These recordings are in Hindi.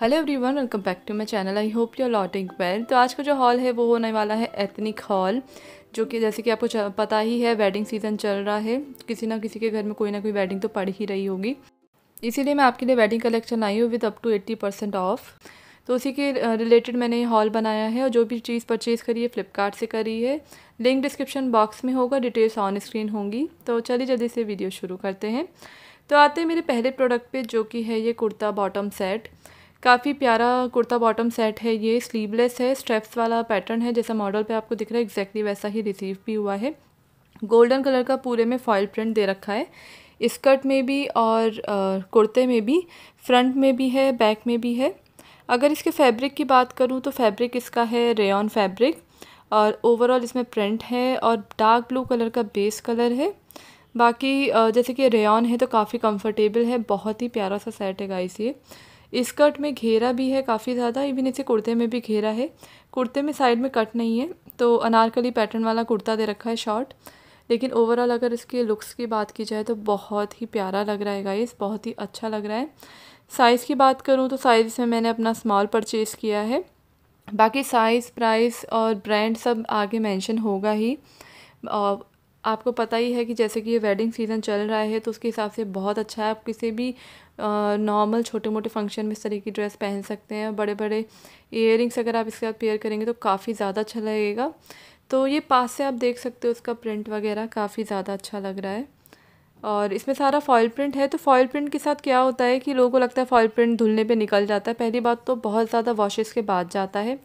hello everyone welcome back to my channel I hope you are doing well तो आज का जो हॉल है वो होने वाला है एथनिक हॉल जो कि जैसे कि आपको पता ही है वेडिंग सीज़न चल रहा है किसी ना किसी के घर में कोई ना कोई वेडिंग तो पड़ ही रही होगी इसीलिए मैं आपके लिए वेडिंग कलेक्शन आई हूँ with up to eighty percent off तो उसी के रिलेटेड मैंने ये हॉल बनाया है और जो भी चीज़ परचेज़ करी है फ्लिपकार्ट से करी है लिंक डिस्क्रिप्शन बॉक्स में होगा डिटेल्स ऑन स्क्रीन होंगी तो चलिए जल्दी से वीडियो शुरू करते हैं तो आते हैं मेरे पहले प्रोडक्ट पे जो कि है ये कुर्ता बॉटम सेट काफ़ी प्यारा कुर्ता बॉटम सेट है ये स्लीवलेस है स्ट्रेप्स वाला पैटर्न है जैसा मॉडल पे आपको दिख रहा है एग्जैक्टली वैसा ही रिसीव भी हुआ है गोल्डन कलर का पूरे में फॉयल प्रिंट दे रखा है स्कर्ट में भी और कुर्ते में भी फ्रंट में भी है बैक में भी है अगर इसके फैब्रिक की बात करूँ तो फैब्रिक इसका है रेयन फैब्रिक और ओवरऑल इसमें प्रिंट है और डार्क ब्लू कलर का बेस कलर है बाकी जैसे कि रेयन है तो काफ़ी कंफर्टेबल है बहुत ही प्यारा सा सेट है गाइस ये स्कर्ट में घेरा भी है काफ़ी ज़्यादा इवन इसे कुर्ते में भी घेरा है कुर्ते में साइड में कट नहीं है तो अनारकली पैटर्न वाला कुर्ता दे रखा है शॉर्ट लेकिन ओवरऑल अगर इसके लुक्स की बात की जाए तो बहुत ही प्यारा लग रहा है गाइस बहुत ही अच्छा लग रहा है साइज़ की बात करूँ तो साइज़ में मैंने अपना स्मॉल परचेज़ किया है बाकी साइज़ प्राइस और ब्रांड सब आगे मेंशन होगा ही आपको पता ही है कि जैसे कि ये वेडिंग सीज़न चल रहा है तो उसके हिसाब से बहुत अच्छा है आप किसी भी नॉर्मल छोटे मोटे फंक्शन में इस तरह की ड्रेस पहन सकते हैं बड़े बड़े इयर अगर आप इसके साथ पेयर करेंगे तो काफ़ी ज़्यादा अच्छा लगेगा तो ये पास से आप देख सकते हो उसका प्रिंट वगैरह काफ़ी ज़्यादा अच्छा लग रहा है और इसमें सारा फॉयल प्रिंट है तो फॉयल प्रिंट के साथ क्या होता है कि लोगों को लगता है फॉयल प्रिंट धुलने पे निकल जाता है पहली बात तो बहुत ज़्यादा वॉशेस के बाद जाता है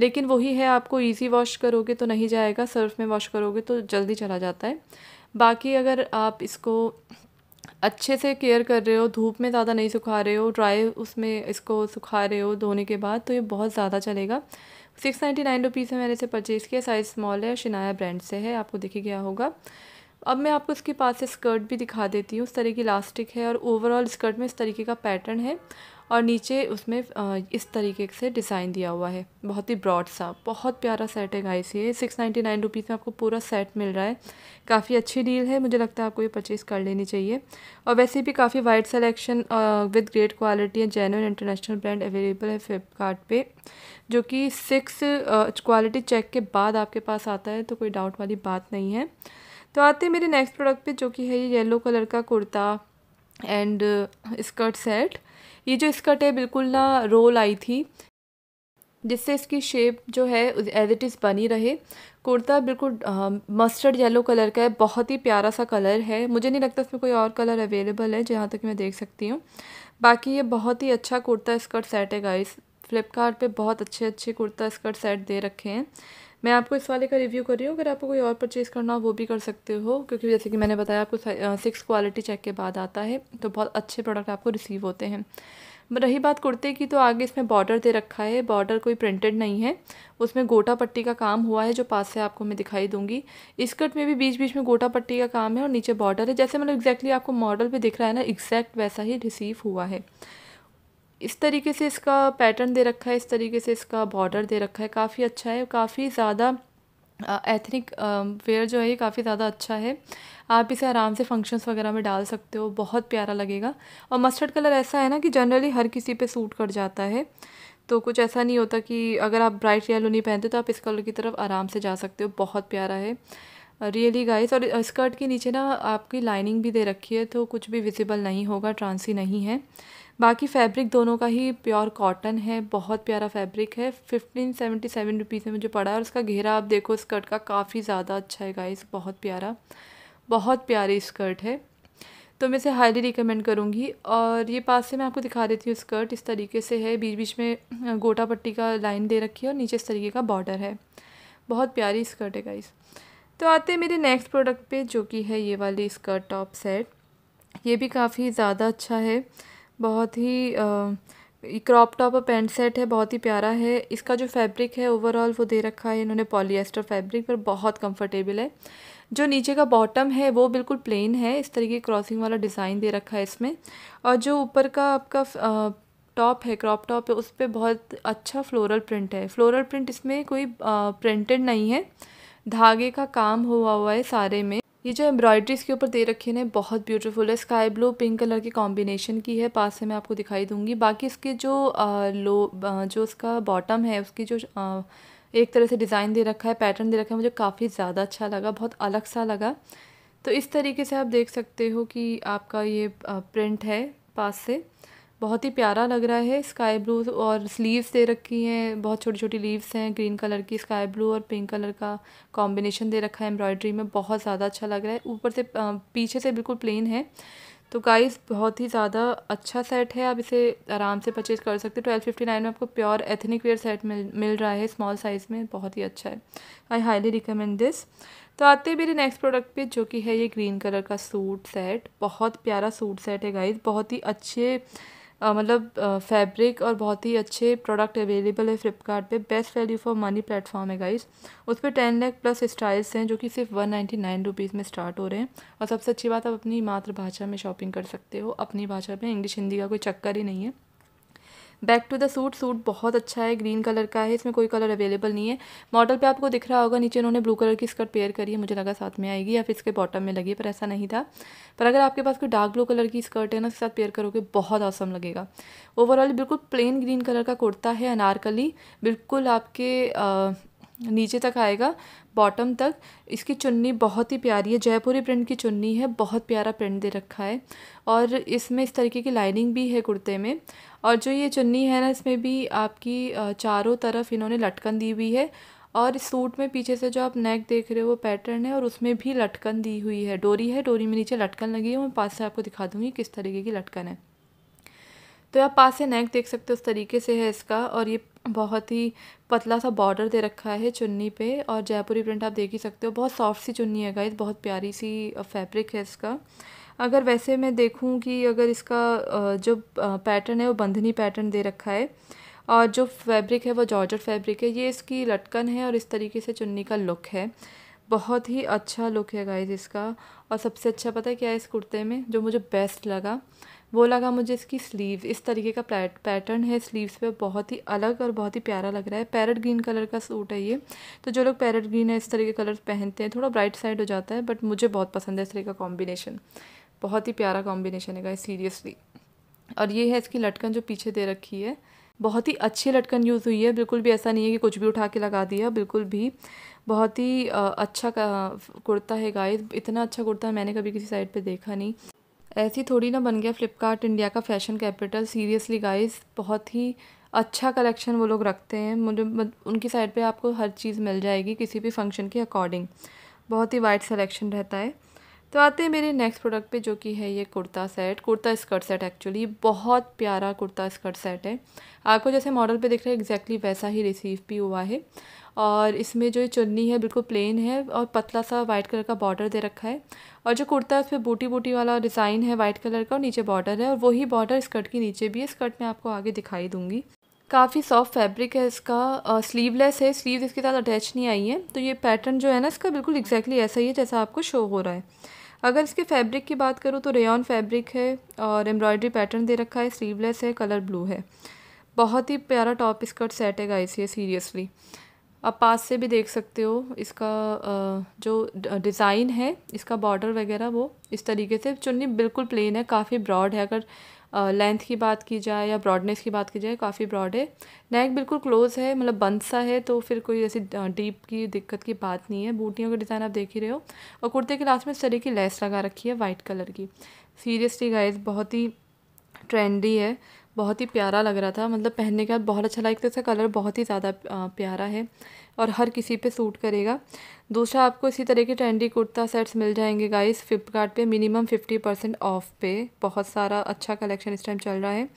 लेकिन वही है आपको ईजी वॉश करोगे तो नहीं जाएगा सर्फ में वॉश करोगे तो जल्दी चला जाता है बाकी अगर आप इसको अच्छे से केयर कर रहे हो धूप में ज़्यादा नहीं सुखा रहे हो ड्राई उसमें इसको सुखा रहे हो धोने के बाद तो ये बहुत ज़्यादा चलेगा सिक्स नाइन्टी नाइन रुपीज़ है मैंने इसे परचेज़ किया साइज़ स्मॉल है शिनाया ब्रांड से है आपको दिखे गया होगा अब मैं आपको इसके पास से स्कर्ट भी दिखा देती हूँ उस तरह की इलास्टिक है और ओवरऑल स्कर्ट में इस तरीके का पैटर्न है और नीचे उसमें इस तरीके से डिज़ाइन दिया हुआ है बहुत ही ब्रॉड सा बहुत प्यारा सेट है गाइस ये सिक्स नाइन्टी नाइन रुपीज़ में आपको पूरा सेट मिल रहा है काफ़ी अच्छी डील है मुझे लगता है आपको ये परचेज़ कर लेनी चाहिए और वैसे भी काफ़ी wide selection with great quality and genuine international brand available है फ्लिपकार्ट पे जो कि सिक्स क्वालिटी चेक के बाद आपके पास आता है तो कोई डाउट वाली बात नहीं है तो आते हैं मेरे नेक्स्ट प्रोडक्ट पे जो कि है ये येलो कलर का कुर्ता एंड स्कर्ट सेट ये जो स्कर्ट है बिल्कुल ना रोल आई थी जिससे इसकी शेप जो है एज इट इज़ बनी रहे कुर्ता बिल्कुल मस्टर्ड येलो कलर का है बहुत ही प्यारा सा कलर है मुझे नहीं लगता इसमें कोई और कलर अवेलेबल है जहाँ तक मैं देख सकती हूँ बाकी ये बहुत ही अच्छा कुर्ता स्कर्ट सेट है गाइस फ्लिपकार्ट बहुत अच्छे अच्छे कुर्ता स्कर्ट सेट दे रखे हैं मैं आपको इस वाले का रिव्यू कर रही हूँ अगर आपको कोई और परचेज़ करना हो वो भी कर सकते हो क्योंकि जैसे कि मैंने बताया आपको सिक्स क्वालिटी चेक के बाद आता है तो बहुत अच्छे प्रोडक्ट आपको रिसीव होते हैं रही बात कुर्ते की तो आगे इसमें बॉर्डर दे रखा है बॉर्डर कोई प्रिंटेड नहीं है उसमें गोटा पट्टी का काम हुआ है जो पास से आपको मैं दिखाई दूंगी स्कर्ट में भी बीच बीच में गोटा पट्टी का काम है और नीचे बॉर्डर है जैसे मतलब एग्जैक्टली आपको मॉडल पे दिख रहा है ना एग्जैक्ट वैसा ही रिसीव हुआ है इस तरीके से इसका पैटर्न दे रखा है इस तरीके से इसका बॉर्डर दे रखा है काफ़ी अच्छा है काफ़ी ज़्यादा एथनिक वेयर जो है ये काफ़ी ज़्यादा अच्छा है आप इसे आराम से फंक्शंस वगैरह में डाल सकते हो बहुत प्यारा लगेगा और मस्टर्ड कलर ऐसा है ना कि जनरली हर किसी पे सूट कर जाता है तो कुछ ऐसा नहीं होता कि अगर आप ब्राइट येलो नहीं पहनते तो आप इस कलर की तरफ आराम से जा सकते हो बहुत प्यारा है रियली गाइस और स्कर्ट के नीचे ना आपकी लाइनिंग भी दे रखी है तो कुछ भी विजिबल नहीं होगा ट्रांसी नहीं है बाकी फैब्रिक दोनों का ही प्योर कॉटन है बहुत प्यारा फैब्रिक है फिफ्टीन सेवेंटी सेवन रुपीज़ में मुझे पड़ा है और उसका घेरा आप देखो स्कर्ट का काफ़ी ज़्यादा अच्छा है गाइस बहुत प्यारा बहुत प्यारी स्कर्ट है तो मैं इसे हाईली रिकमेंड करूँगी और ये पास से मैं आपको दिखा देती हूँ स्कर्ट इस तरीके से है बीच बीच में गोटा पट्टी का लाइन दे रखी है और नीचे इस तरीके का बॉर्डर है बहुत प्यारी स्कर्ट है गाइस तो आते हैं मेरे नेक्स्ट प्रोडक्ट पे जो कि है ये वाली इसका टॉप सेट ये भी काफ़ी ज़्यादा अच्छा है बहुत ही क्रॉप टॉप और पैंट सेट है बहुत ही प्यारा है इसका जो फैब्रिक है ओवरऑल वो दे रखा है इन्होंने पॉलीएस्टर फैब्रिक पर बहुत कंफर्टेबल है जो नीचे का बॉटम है वो बिल्कुल प्लेन है इस तरीके क्रॉसिंग वाला डिज़ाइन दे रखा है इसमें और जो ऊपर का आपका टॉप है क्रॉप टॉप है उस पर बहुत अच्छा फ्लोरल प्रिंट है फ्लोरल प्रिंट इसमें कोई प्रिंटेड नहीं है धागे का काम हुआ हुआ है सारे में ये जो एम्ब्रॉयडरी इसके ऊपर दे रखी है ना बहुत ब्यूटीफुल है स्काई ब्लू पिंक कलर के कॉम्बिनेशन की है पास से मैं आपको दिखाई दूंगी बाकी इसके जो आ, लो आ, जो उसका बॉटम है उसकी जो आ, एक तरह से डिज़ाइन दे रखा है पैटर्न दे रखा है मुझे काफ़ी ज़्यादा अच्छा लगा बहुत अलग सा लगा तो इस तरीके से आप देख सकते हो कि आपका ये प्रिंट है पास से बहुत ही प्यारा लग रहा है स्काई ब्लू और स्लीव्स दे रखी हैं बहुत छोटी छोटी लीव्स हैं ग्रीन कलर की स्काई ब्लू और पिंक कलर का कॉम्बिनेशन दे रखा है एम्ब्रॉयडरी में बहुत ज़्यादा अच्छा लग रहा है ऊपर से पीछे से बिल्कुल प्लेन है तो गाइस बहुत ही ज़्यादा अच्छा सेट है आप इसे आराम से परचेज कर सकते हो ट्वेल्व फिफ्टी नाइन में आपको प्योर एथनिक वेयर सेट मिल मिल रहा है स्मॉल साइज़ में बहुत ही अच्छा है आई हाईली रिकमेंड दिस तो आते हैं मेरे नेक्स्ट प्रोडक्ट पे जो कि है ये ग्रीन कलर का सूट सेट बहुत प्यारा सूट सेट है गाइस बहुत ही अच्छे मतलब फैब्रिक और बहुत ही अच्छे प्रोडक्ट अवेलेबल है फ्लिपकार्ट पे best value for money platform है गाइस उस पर टेन लैख प्लस स्टाइल्स हैं जो कि सिर्फ वन नाइन्टी नाइन रुपीज़ में स्टार्ट हो रहे हैं और सबसे अच्छी बात आप अपनी मातृभाषा में शॉपिंग कर सकते हो अपनी भाषा में इंग्लिश हिंदी का कोई चक्कर ही नहीं है back to the suit suit बहुत अच्छा है ग्रीन कलर का है इसमें कोई कलर अवेलेबल नहीं है मॉडल पे आपको दिख रहा होगा नीचे इन्होंने ब्लू कलर की स्कर्ट पेयर करी है मुझे लगा साथ में आएगी या फिर इसके बॉटम में लगी पर ऐसा नहीं था पर अगर आपके पास कोई डार्क ब्लू कलर की स्कर्ट है ना उसके साथ पेयर करोगे बहुत आसम लगेगा ओवरऑल बिल्कुल प्लेन ग्रीन कलर का कुर्ता है अनारकली बिल्कुल आपके नीचे तक आएगा बॉटम तक इसकी चुन्नी बहुत ही प्यारी है जयपुरी प्रिंट की चुन्नी है बहुत प्यारा प्रिंट दे रखा है और इसमें इस तरीके की लाइनिंग भी है कुर्ते में और जो ये चुन्नी है ना इसमें भी आपकी चारों तरफ इन्होंने लटकन दी हुई है और सूट में पीछे से जो आप नेक देख रहे हो वो पैटर्न है और उसमें भी लटकन दी हुई है डोरी है डोरी में नीचे लटकन लगी है मैं पास से आपको दिखा दूँगी किस तरीके की लटकन है तो आप पास से नेक देख सकते हो उस तरीके से है इसका और ये बहुत ही पतला सा बॉर्डर दे रखा है चुन्नी पे और जयपुरी प्रिंट आप देख ही सकते हो बहुत सॉफ्ट सी चुन्नी है गाइस बहुत प्यारी सी फैब्रिक है इसका अगर वैसे मैं देखूं कि अगर इसका जो पैटर्न है वो बंधनी पैटर्न दे रखा है और जो फैब्रिक है वो जॉर्जर फैब्रिक है ये इसकी लटकन है और इस तरीके से चुन्नी का लुक है बहुत ही अच्छा लुक है गाइज इसका और सबसे अच्छा पता है क्या है इस कुर्ते में जो मुझे बेस्ट लगा वो लगा मुझे इसकी स्लीव इस तरीके का पैटर्न है स्लीव्स पे बहुत ही अलग और बहुत ही प्यारा लग रहा है पैरट ग्रीन कलर का सूट है ये तो जो लोग पैरट ग्रीन है इस तरीके कलर पहनते हैं थोड़ा ब्राइट साइड हो जाता है बट मुझे बहुत पसंद है इस तरीके का कॉम्बिनेशन बहुत ही प्यारा कॉम्बिनेशन है सीरियसली और ये है इसकी लटकन जो पीछे दे रखी है बहुत ही अच्छी लटकन यूज़ हुई है बिल्कुल भी ऐसा नहीं है कि कुछ भी उठा के लगा दिया बिल्कुल भी बहुत ही अच्छा कुर्ता है गाइस इतना अच्छा कुर्ता मैंने कभी किसी साइड पे देखा नहीं ऐसी थोड़ी ना बन गया फ़्लिपकार्ट इंडिया का फ़ैशन कैपिटल सीरियसली गाइस बहुत ही अच्छा कलेक्शन वो लोग रखते हैं मुझे उनकी साइड पे आपको हर चीज़ मिल जाएगी किसी भी फंक्शन के अकॉर्डिंग बहुत ही वाइड सिलेक्शन रहता है तो आते हैं मेरे नेक्स्ट प्रोडक्ट पे जो कि है ये kurta set kurta skirt set actually बहुत प्यारा कुर्ता स्कर्ट सेट है आपको जैसे मॉडल पे दिख रहा है एग्जैक्टली वैसा ही रिसीव भी हुआ है और इसमें जो चुन्नी है बिल्कुल प्लेन है और पतला सा वाइट कलर का बॉर्डर दे रखा है और जो कुर्ता है उस पर बूटी बूटी वाला डिज़ाइन है वाइट कलर का और नीचे बॉर्डर है और वही बॉर्डर स्कर्ट के नीचे भी है स्कर्ट मैं आपको आगे दिखाई दूंगी काफ़ी सॉफ्ट फैब्रिक है इसका स्लीवलेस है स्लीव इसके साथ अटैच नहीं आई है तो ये पैटर्न जो है ना इसका बिल्कुल एग्जैक्टली ऐसा ही है जैसा आपको शो हो रहा है अगर इसके फैब्रिक की बात करूँ तो रेयन फैब्रिक है और एम्ब्रॉयडरी पैटर्न दे रखा है स्लीवलेस है कलर ब्लू है बहुत ही प्यारा टॉप स्कर्ट सेट है गाइस ये सीरियसली आप पास से भी देख सकते हो इसका जो डिज़ाइन है इसका बॉर्डर वगैरह वो इस तरीके से चुन्नी बिल्कुल प्लेन है काफ़ी ब्रॉड है अगर लेंथ की बात की जाए या ब्रॉडनेस की बात की जाए काफ़ी ब्रॉड है नेक बिल्कुल क्लोज है मतलब बंद सा है तो फिर कोई ऐसी डीप की दिक्कत की बात नहीं है बूटियों का डिज़ाइन आप देख ही रहे हो और कुर्ते के लास्ट में इस तरह की लेस लगा रखी है वाइट कलर की सीरियसली गाइज बहुत ही ट्रेंडी है बहुत ही प्यारा लग रहा था मतलब पहनने के बाद बहुत अच्छा लगा था कलर बहुत ही ज़्यादा प्यारा है और हर किसी पे सूट करेगा दूसरा आपको इसी तरह के ट्रेंडी कुर्ता सेट्स मिल जाएंगे गाइस फ्लिपकार्ट पे मिनिमम फिफ्टी परसेंट ऑफ पे बहुत सारा अच्छा कलेक्शन इस टाइम चल रहा है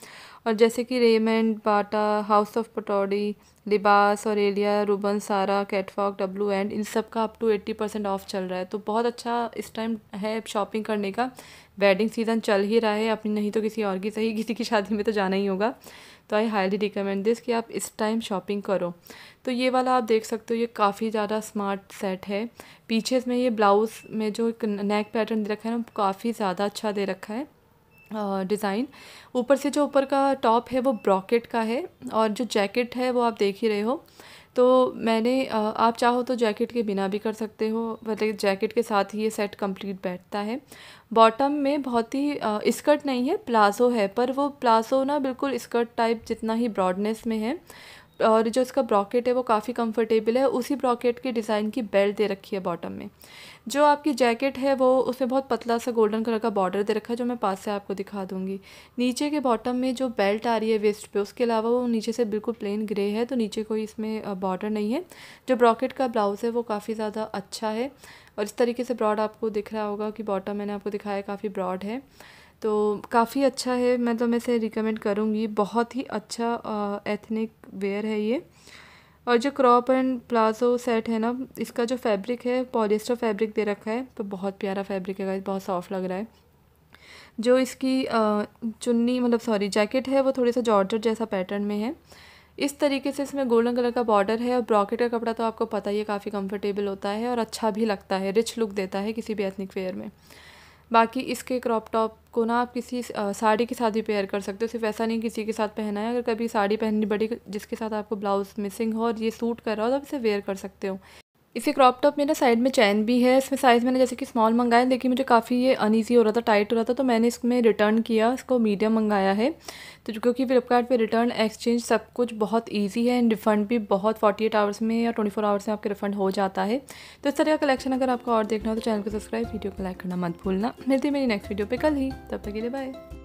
और जैसे कि Raymond Bata house of Pataudi Libas और एलिया रूबन सारा कैटफॉक डब्लू एंड इन सब का up to eighty percent off चल रहा है तो बहुत अच्छा इस टाइम है शॉपिंग करने का वेडिंग सीज़न चल ही रहा है अपनी नहीं तो किसी और की सही किसी की शादी में तो जाना ही होगा तो आई हाईली रिकमेंड दिस कि आप इस टाइम शॉपिंग करो तो ये वाला आप देख सकते हो ये काफ़ी ज़्यादा स्मार्ट सेट है पीछे में ये ब्लाउज़ में जो नेक पैटर्न दे रखा है ना काफ़ी ज़्यादा अच्छा दे रखा है डिज़ाइन ऊपर से जो ऊपर का टॉप है वो ब्रॉकेट का है और जो जैकेट है वो आप देख ही रहे हो तो मैंने आप चाहो तो जैकेट के बिना भी कर सकते हो मतलब जैकेट के साथ ही ये सेट कंप्लीट बैठता है बॉटम में बहुत ही स्कर्ट नहीं है प्लाज़ो है पर वो प्लाज़ो ना बिल्कुल स्कर्ट टाइप जितना ही ब्रॉडनेस में है और जो इसका ब्रॉकेट है वो काफ़ी कंफर्टेबल है उसी ब्रॉकेट के डिज़ाइन की बेल्ट दे रखी है बॉटम में जो आपकी जैकेट है वो उसमें बहुत पतला सा गोल्डन कलर का बॉर्डर दे रखा है जो मैं पास से आपको दिखा दूंगी नीचे के बॉटम में जो बेल्ट आ रही है वेस्ट पे उसके अलावा वो नीचे से बिल्कुल प्लेन ग्रे है तो नीचे कोई इसमें बॉर्डर नहीं है जो ब्रॉकेट का ब्लाउज़ है वो काफ़ी ज़्यादा अच्छा है और इस तरीके से ब्रॉड आपको दिख रहा होगा कि बॉटम मैंने आपको दिखाया काफ़ी ब्रॉड है तो काफ़ी अच्छा है मैं तो मैं इसे रिकमेंड करूँगी बहुत ही अच्छा एथनिक वेयर है ये और जो क्रॉप एंड प्लाजो सेट है ना इसका जो फैब्रिक है पॉलिस्टर फैब्रिक दे रखा है तो बहुत प्यारा फैब्रिक है बहुत सॉफ्ट लग रहा है जो इसकी चुन्नी मतलब सॉरी जैकेट है वो थोड़ी सा जॉर्जर जैसा पैटर्न में है इस तरीके से इसमें गोल्डन कलर का बॉर्डर है और ब्रॉकेट का कपड़ा तो आपको पता ही है काफ़ी कंफर्टेबल होता है और अच्छा भी लगता है रिच लुक देता है किसी भी एथनिक वेयर में बाकी इसके क्रॉप टॉप को ना आप किसी साड़ी के साथ भी पेयर कर सकते हो सिर्फ ऐसा नहीं किसी के साथ पहना है अगर कभी साड़ी पहननी पड़ी जिसके साथ आपको ब्लाउज़ मिसिंग हो और ये सूट कर रहा हो तो आप इसे वेयर कर सकते हो इसी क्रॉप टॉप मेरा साइड में चैन भी है इसमें साइज़ मैंने जैसे कि स्मॉल मंगाया लेकिन मुझे काफ़ी ये अनईजी हो रहा था टाइट हो रहा था तो मैंने इसमें रिटर्न किया इसको मीडियम मंगाया है तो क्योंकि फ्लिपकार्ट पे रिटर्न एक्सचेंज सब कुछ बहुत ईजी है एंड रिफंड भी बहुत फोर्टी एट आवर्स में या ट्वेंटी फोर आवर्स में आपके रिफंड हो जाता है तो इस तरह का कलेक्शन अगर आपको और देखना हो तो चैनल को सब्सक्राइब वीडियो को लाइक करना मत भूलना मिलती है मेरी नेक्स्ट वीडियो पर कल ही तब तक के लिए बाय